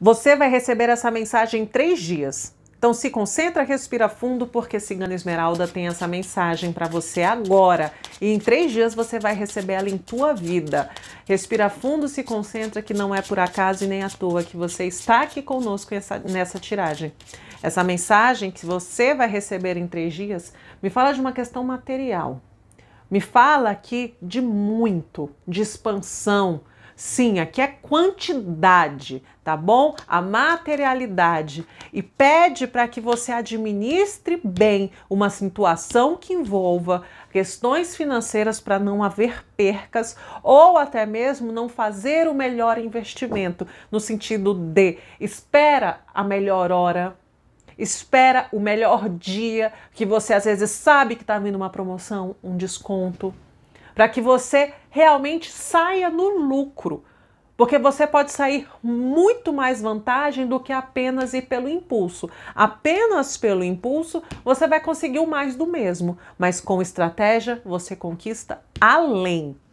Você vai receber essa mensagem em três dias. Então se concentra, respira fundo, porque Cigana Esmeralda tem essa mensagem para você agora. E em três dias você vai receber ela em tua vida. Respira fundo, se concentra, que não é por acaso e nem à toa que você está aqui conosco nessa tiragem. Essa mensagem que você vai receber em três dias me fala de uma questão material. Me fala aqui de muito, de expansão, Sim, aqui é quantidade, tá bom? A materialidade. E pede para que você administre bem uma situação que envolva questões financeiras para não haver percas ou até mesmo não fazer o melhor investimento, no sentido de espera a melhor hora espera o melhor dia, que você às vezes sabe que está vindo uma promoção, um desconto para que você realmente saia no lucro. Porque você pode sair muito mais vantagem do que apenas ir pelo impulso. Apenas pelo impulso, você vai conseguir o mais do mesmo, mas com estratégia você conquista além.